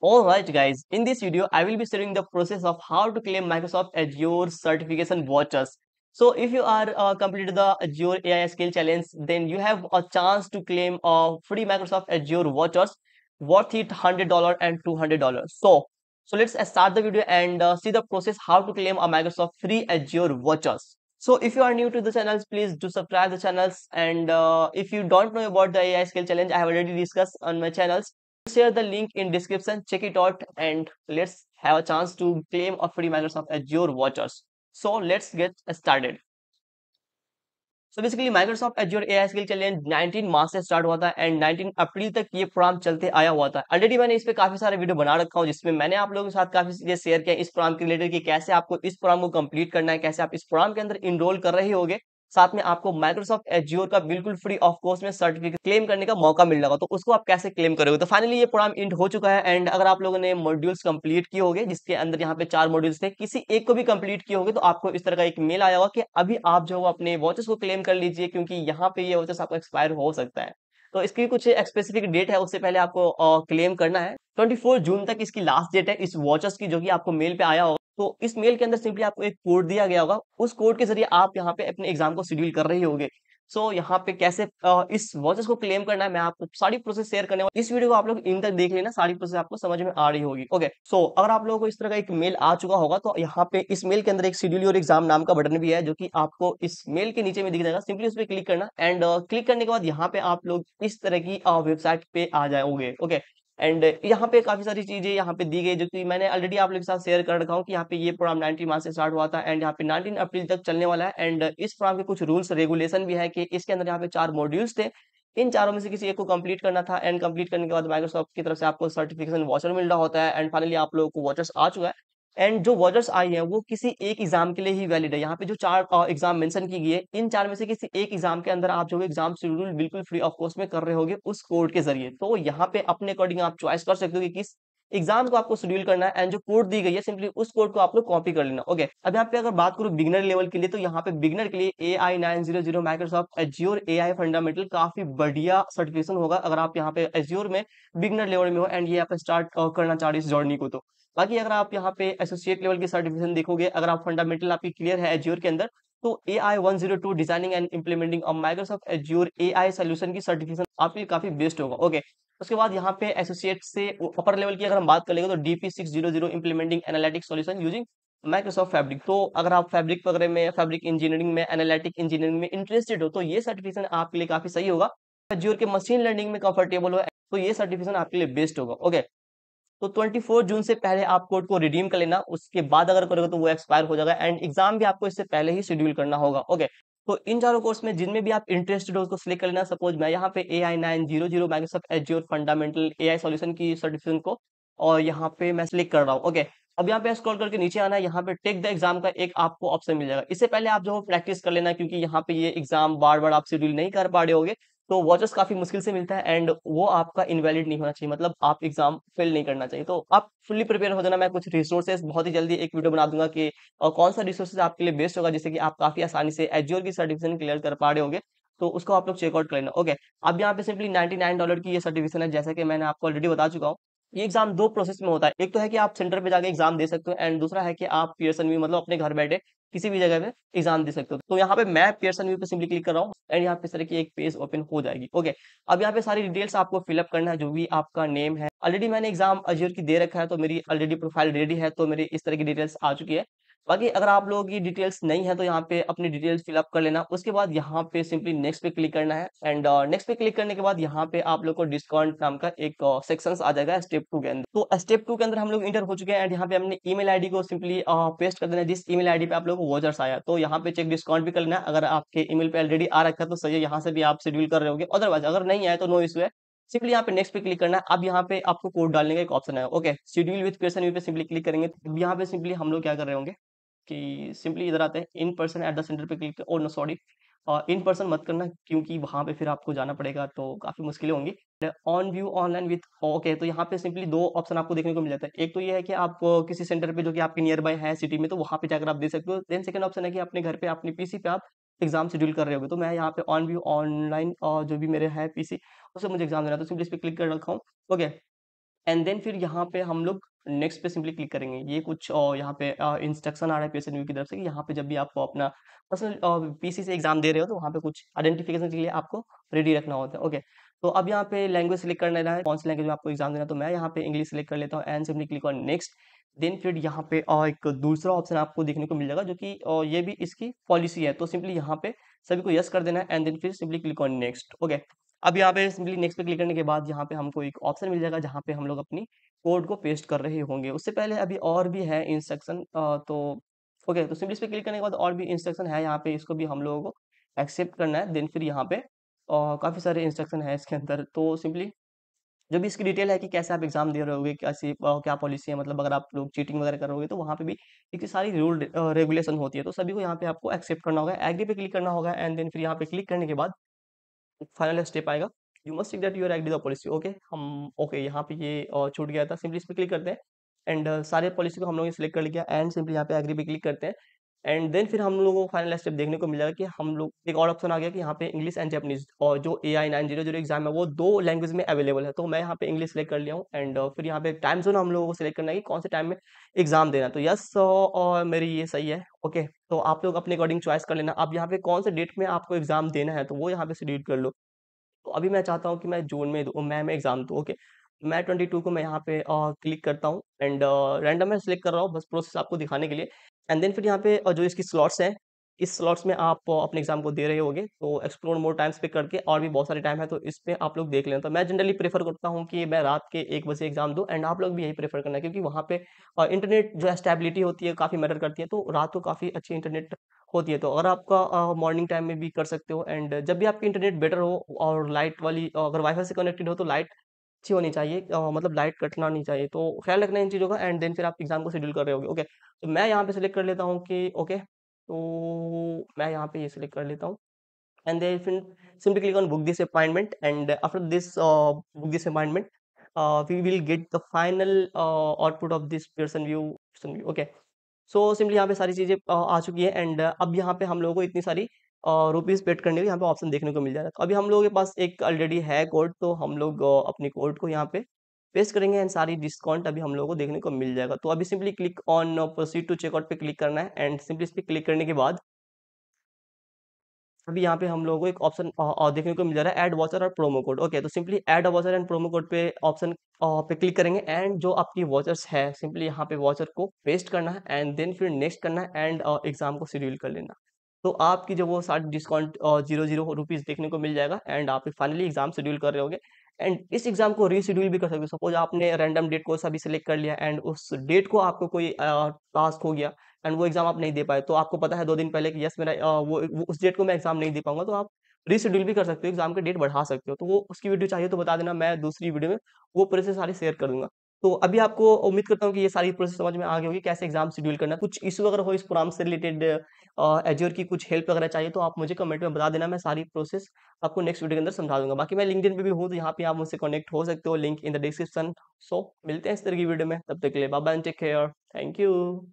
Alright guys, in this video, I will be sharing the process of how to claim Microsoft Azure Certification Vouchers. So if you are uh, completed the Azure AI Skill Challenge, then you have a chance to claim a uh, free Microsoft Azure vouchers worth it $100 and $200. So, so let's uh, start the video and uh, see the process how to claim a Microsoft free Azure vouchers. So if you are new to the channels, please do subscribe the channels. And uh, if you don't know about the AI Skill Challenge, I have already discussed on my channels. share the link in description check it out and let's have a chance to claim a free microsoft azure watchers so let's get started so basically Microsoft Azure A I skill challenge 19 मार्च से start हुआ था and 19 अप्रैल तक ये programme चलते आया हुआ था ऑलरेडी मैंने इस पर काफी सारे वीडियो बना रखा हूँ जिसमें मैंने आप लोगों के साथ काफी चीजें शेयर किया इस प्रोग्राम के रिलेटेड कि कैसे आपको इस प्रोग्राम को कंप्लीट करना है कैसे आप इस प्रोग्राम के अंदर इनरोल कर रहे होगे साथ में आपको माइक्रोसॉफ्ट एज्योर का बिल्कुल फ्री ऑफ कोर्स में सर्टिफिकेट क्लेम करने का मौका मिल रहा तो उसको आप कैसे क्लेम करोगे तो फाइनली ये प्रोग्राम इंड हो चुका है एंड अगर आप लोगों ने मॉड्यूल्स कंप्लीट किए होंगे जिसके अंदर यहाँ पे चार मॉड्यूल्स थे किसी एक को भी कंप्लीट किए होंगे तो आपको इस तरह का एक मेल आया होगा कि अभी आप जो अपने वॉचेस को क्लेम कर लीजिए क्योंकि यहाँ पे ये वॉचेस आपको एक्सपायर हो सकता है तो इसकी कुछ स्पेसिफिक डेट है उससे पहले आपको क्लेम करना है ट्वेंटी जून तक इसकी लास्ट डेट है इस वॉचेस की जो कि आपको मेल पे आया होगा तो इस मेल के अंदर सिंपली आपको एक कोड दिया गया होगा उस कोड के जरिए आप यहाँ पे अपने एग्जाम को शेड्यूल कर रहे होगी सो so, यहाँ पे कैसे इस वॉचेस को क्लेम करना है मैं आपको सारी प्रोसेस शेयर करने वाला इस वीडियो को आप लोग इन तक देख लेना सारी प्रोसेस आपको समझ में आ रही होगी ओके okay, सो so, अगर आप लोगों को इस तरह का एक मेल आ चुका होगा तो यहाँ पे इस मेल के अंदर एक शेड्यूल और एग्जाम नाम का बटन भी है जो कि आपको इस मेल के नीचे में दिख जाएगा सिंपली उस पर क्लिक करना एंड क्लिक करने के बाद यहाँ पे आप लोग इस तरह की वेबसाइट पे आ जाओगे ओके एंड यहाँ पे काफ़ी सारी चीज़ें यहाँ पे दी गई जो कि मैंने ऑलरेडी आप लोग के साथ शेयर कर रखा हूँ कि यहाँ पे ये प्रोग्राम 19 मार्च से स्टार्ट हुआ था एंड यहाँ पे 19 अप्रैल तक चलने वाला है एंड इस प्रोग्राम के कुछ रूल्स रेगुलेशन भी है कि इसके अंदर यहाँ पे चार मॉड्यूल्स थे इन चारों में से किसी एक को कंप्लीट करना था एंड कंप्लीट करने के बाद माइक्रोसॉफ्ट की तरफ से आपको सर्टिफिकेशन वॉचर मिल रहा होता है एंड फाइनली आप लोगों को वॉचर्स आ चुका है एंड जो वॉजर्स आई है वो किसी एक एग्जाम के लिए ही वैलिड है यहाँ पे जो चार एग्जाम मेंशन की गई है इन चार में से किसी एक एग्जाम के अंदर आप जो एग्जाम शेड्यूल बिल्कुल फ्री ऑफ कॉस्ट में कर रहे होगे उस कोड के जरिए तो यहाँ पे अपने अकॉर्डिंग आप चॉइस कर सकते हो कि किस एग्जाम को आपको शेड्यूल करना है एंड जो कोड दी गई है सिंपली उस कोड को आप लोग कॉपी कर लेना ओके अब यहाँ पे अगर बात करूँ बिगनर लेवल के लिए तो यहाँ पे बिगनर के लिए A I nine zero zero Microsoft Azure A I fundamental काफी बढ़िया सर्टिफिकेशन होगा अगर आप यहाँ पे एज्योर में बिगनर लेवल में हो एंड ये आप स्टार्ट करना चाह रहे इस जर्नी को तो बाकी अगर आप यहाँ पे एसोसिएट लेवल की सर्टिफिकेशन देखोगे अगर आप फंडामेंटल आपकी क्लियर है एज्योर के अंदर तो A I one zero two designing and implementing of Microsoft Azure A I solution की सर्टिफिकेशन आपके लिए काफी बेस्ट होगा ओके उसके बाद यहाँ पे एसोसिएट से अपर लेवल की अगर हम बात करेंगे तो D P six zero zero implementing analytic solution using Microsoft fabric तो अगर आप फैब्रिक वगैरह में फैब्रिक इंजीनियरिंग में एनालिटिक इंजीनियरिंग में इंटरेस्टेड हो तो ये सर्टिफिकेशन आपके लिए काफी सही होगा एज्योर के मशीन लर्निंग में कंफर्टेबल हो तो ये सर्टिफिकेशन आपके लिए बेस्ट होगा ओके तो 24 जून से पहले आप कोड को रिडीम कर लेना उसके बाद अगर करोगे तो वो एक्सपायर हो जाएगा एंड एग्जाम भी आपको इससे पहले ही शेड्यूल करना होगा ओके तो इन चारों कोर्स में जिनमें भी आप इंटरेस्टेड हो उसको सिलेक्ट कर लेना सपोज मैं यहाँ पे A I nine zero zero Microsoft एच फंडामेंटल ए आई सोल्यूशन की सर्टिफिकेशन को और यहाँ पे मैं सिलेक्ट कर रहा हूँ ओके अब यहाँ पे स्क्रॉल करके नीचे आना है यहाँ पे टेक द एग्जाम का एक आपको ऑप्शन मिल जाएगा इससे पहले आप जो प्रैक्टिस कर लेना क्योंकि यहाँ पे ये एग्जाम बार बार आप शेड्यूल नहीं कर पा रहे होगे तो वॉचेस काफी मुश्किल से मिलता है एंड वो आपका इनवैलिड नहीं होना चाहिए मतलब आप एग्जाम फेल नहीं करना चाहिए तो आप फुल्ली प्रिपेयर हो जाना मैं कुछ रिसोर्सेस बहुत ही जल्दी एक वीडियो बना दूंगा कि और कौन सा रिसोर्सेज आपके लिए बेस्ट होगा जिससे कि आप काफी आसानी से एजोर की सर्टिफिकेशन क्लियर कर पा रहे होंगे तो उसको आप लोग चेकआउट कर लेना ओके अब यहाँ पे सिंपली नाइन्टी नाइन डॉलर की ये सर्टिफिकेशन है जैसा कि मैंने आपको ऑलरेडी बता चुका हूँ ये एग्जाम दो प्रोसेस में होता है एक तो है कि आप सेंटर पे जाके एग्जाम दे सकते हो एंड दूसरा है कि आप पीएसएन भी मतलब अपने घर बैठे किसी भी जगह पे एग्जाम दे सकते हो तो यहाँ पे मैं पियर्सन व्यू पे सिंपली क्लिक कर रहा हूँ एंड यहाँ पे सर की एक पेज ओपन हो जाएगी ओके अब यहाँ पे सारी डिटेल्स आपको फिलअप करना है जो भी आपका नेम है ऑलरेडी मैंने एग्जाम अजियर की दे रखा है तो मेरी ऑलरेडी प्रोफाइल रेडी है तो मेरी इस तरह की डिटेल्स आ चुकी है बाकी अगर आप लोगों की डिटेल्स नहीं है तो यहाँ पे अपनी डिटेल्स फिलअप कर लेना उसके बाद यहाँ पे सिंपली नेक्स्ट पे क्लिक करना है एंड नेक्स्ट uh, पे क्लिक करने के बाद यहाँ पे आप लोग को डिस्काउंट नाम का एक सेक्शन uh, आ जाएगा स्टेप टू के अंदर तो स्टेप टू के अंदर हम लोग इंटर हो चुके हैं एंड यहाँ पे हमने ई मेल को सिंपली पेस्ट uh, कर देना है जिस ई मेल पे आप लोग को वॉचर्स आया तो यहाँ पे चेक डिस्काउंट भी कर लेना अगर आपके ई पे ऑलरेडी आ रखा है तो सही है यहाँ से भी आप शेड्यूल कर रहे हो अदरवाइज अगर नहीं आए तो नो इशू है सिंपली यहाँ पे नेक्स्ट पे क्लिक करना है अब यहाँ पे आपको कोड डालने का एक ऑप्शन है ओके शेड्यूल विद क्वेश्चन पे सिंपली क्लिक करेंगे अब यहाँ पे सिंपली तो हम लोग क्या कर रहे होंगे कि सिंपली इधर आते हैं in person at the centre पे क्लिक और नो सॉरी इन पर्सन मत करना क्योंकि वहाँ पे फिर आपको जाना पड़ेगा तो काफ़ी मुश्किलें होंगी on view online with okay तो यहाँ पे सिंपली दो ऑप्शन आपको देखने को मिल जाता है एक तो ये है कि आप किसी सेंटर पे जो कि आपके नियर बाय है सिटी में तो वहाँ पे जाकर आप दे सकते हो देन सेकंड ऑप्शन है कि अपने घर पर अपने पी पे आप एग्जाम शेड्यूल कर रहे हो तो मैं यहाँ पे ऑन व्यू ऑनलाइन और जो भी मेरे है पी उसे मुझे एग्जाम देना तो सिंपली इस पर क्लिक कर रखा हूँ ओके एंड देन फिर यहाँ पे हम लोग नेक्स्ट पे सिंपली क्लिक करेंगे ये कुछ यहाँ पे इंस्ट्रक्शन आ रहा है पेशेंट की तरफ से कि यहाँ पे जब भी आपको अपना पर्सनल पीसी से एग्जाम दे रहे हो तो वहाँ पे कुछ आइडेंटिफिकेशन के लिए आपको रेडी रखना होता है ओके तो अब यहाँ पे लैंग्वेज सेलेक्ट करने रहा है कौन सी लैंग्वेज में आपको एग्जाम देना तो मैं यहाँ पे इंग्लिश सेलेक्ट कर लेता हूँ and simply click on next then फिर यहाँ पे और एक दूसरा ऑप्शन आपको देखने को मिल जाएगा जो कि ये भी इसकी पॉलिसी है तो सिंपली यहाँ पे सभी को यस कर देना है एंड देन फिर simply click on next okay अब यहाँ पे सिंपली नेक्स्ट पे क्लिक करने के बाद यहाँ पे हमको एक ऑप्शन मिल जाएगा जहाँ पे हम लोग अपनी कोड को पेस्ट कर रहे होंगे उससे पहले अभी और भी है इंस्ट्रक्शन तो ओके तो सिंपली इस पर क्लिक करने के बाद और भी इंस्ट्रक्शन है यहाँ पे इसको भी हम लोगों को एक्सेप्ट करना है देन फिर यहाँ पे काफ़ी सारे इंस्ट्रक्शन है इसके अंदर तो सिंपली जो भी इसकी डिटेल है कि कैसे आप एग्जाम दे रहे होगे कैसी क्या पॉलिसी है मतलब अगर आप लोग चीटिंग वगैरह करोगे तो वहाँ पे भी एक सारी रूल रेगुलेशन होती है तो सभी को यहाँ पे आपको एक्सेप्ट करना होगा एग्री पे क्लिक करना होगा एंड देन फिर यहाँ पे क्लिक करने के बाद फाइनल स्टेप आएगा you must take that your agree the policy okay हम ओके okay, यहाँ पे ये छूट गया था सिंपली इसमें क्लिक करते हैं एंड सारे पॉलिसी को हम लोग ने सिलेक्ट कर लिया एंड सिंपली यहाँ पे एग्री पे क्लिक करते हैं एंड देन फिर हम लोगों को फाइनल स्टेप देखने को मिलेगा कि हम लोग एक और ऑप्शन आ गया कि यहाँ पे इंग्लिश एंड जैपनीज और जो A I nine zero zero exam है वो दो लैंग्वेज में अवेलेबल है तो मैं यहाँ पे इंग्लिश सेलेक्ट कर लिया हूँ एंड uh, फिर यहाँ पे टाइम जोन हम लोगों को सिलेक्ट करना है कि कौन से टाइम में एग्जाम देना तो यस और मेरी ये सही है ओके तो आप लोग अपने अकॉर्डिंग चॉइस कर लेना आप यहाँ पे कौन से डेट में आपको एग्जाम देना है तो वो यहाँ पे शेड्यूल कर लो तो अभी मैं चाहता हूँ कि मैं जून में दू मैं एग्जाम दूँ ओके मैं ट्वेंटी टू को मैं यहाँ पे क्लिक uh, करता हूँ एंड रैंडम uh, में सिलेक्ट कर रहा हूँ बस प्रोसेस आपको दिखाने के लिए एंड देन फिर यहाँ पे जो इसकी स्लॉट्स हैं इस स्लॉट्स में आप अपने एग्जाम को दे रहे होंगे तो एक्सप्लोर मोर टाइम्स पे करके और भी बहुत सारे टाइम है तो इस पर आप लोग देख लेना तो मैं जनरली प्रेफर करता हूँ कि मैं रात के एक बजे एग्जाम दूँ एंड आप लोग भी यही प्रेफर करना है क्योंकि वहाँ पे इंटरनेट जो स्टेबिलिटी होती है काफ़ी मैटर करती है तो रात को काफ़ी अच्छी इंटरनेट होती है तो अगर आपका मॉर्निंग टाइम में भी कर सकते हो एंड जब भी आपकी इंटरनेट बेटर हो और लाइट वाली अगर वाईफाई से कनेक्टेड हो तो लाइट अच्छी होनी चाहिए मतलब लाइट कटना नहीं चाहिए तो ख्याल रखना इन चीज़ों का एंड देन फिर आप एग्जाम को शेड्यूल कर रहे होगे ओके तो मैं यहाँ पे सिलेक्ट कर लेता हूँ कि ओके तो मैं यहाँ पे ये सिलेक्ट कर लेता हूँ एंड देन फिर simply click on book this appointment and after this book this appointment we will get the final output of this person view okay so simply यहाँ पे सारी चीज़ें आ चुकी है एंड अब यहाँ पे हम लोगों को इतनी सारी रुपीज़ पेड करने का यहाँ पे ऑप्शन देखने को मिल जाएगा तो अभी हम लोगों के पास एक ऑलरेडी है कोड तो हम लोग अपने कोड को यहाँ पे पेस्ट करेंगे एंड सारी डिस्काउंट अभी हम लोगों को देखने को मिल जाएगा तो अभी simply click on proceed to checkout पे क्लिक करना है एंड सिंपली इस पर क्लिक करने के बाद अभी यहाँ पे हम लोगों को एक ऑप्शन देखने को मिल जा रहा है एड वॉचर और प्रोमो कोड ओके तो simply add voucher and promo code पे ऑप्शन पे क्लिक करेंगे एंड जो आपकी वॉचर्स है सिंपली यहाँ पे वॉचर को पेस्ट करना है एंड देन फिर नेक्स्ट करना है एंड एग्जाम को शेड्यूल कर लेना तो आपकी जो वो सारी डिस्काउंट जीरो जीरो रुपीज़ देखने को मिल जाएगा एंड आप फाइनली एग्जाम शेड्यूल कर रहे होगे एंड इस एग्जाम को रीशेड्यूल भी कर सकते हो सपोज आपने रैंडम डेट को सभी सेलेक्ट कर लिया एंड उस डेट को आपको कोई टास्क हो गया एंड वो एग्जाम आप नहीं दे पाए तो आपको पता है दो दिन पहले कि यस मेरा आ, वो, वो उस डेट को मैं एग्जाम नहीं दे पाऊंगा तो आप रीशेड्यूल भी कर सकते हो एग्जाम का डेट बढ़ा सकते हो तो वो उसकी वीडियो चाहिए तो बता देना मैं दूसरी वीडियो में वो प्रोसेस सारी सारे शेयर कर दूंगा तो अभी आपको उम्मीद करता हूँ कि ये सारी प्रोसेस समझ में आ गई होगी कैसे एग्जाम शेड्यूल करना कुछ इशू अगर हो इस प्रोग्राम से रिलेटेड एजियोर की कुछ हेल्प वगैरह चाहिए तो आप मुझे कमेंट में बता देना मैं सारी प्रोसेस आपको नेक्स्ट वीडियो के अंदर समझा दूंगा बाकी मैं लिंक पे भी हूँ तो यहाँ पे आप मुझसे कनेक्ट हो सकते हो link in the description so मिलते हैं इस तरह की वीडियो में तब तक के लिए बाबा टेक केयर थैंक यू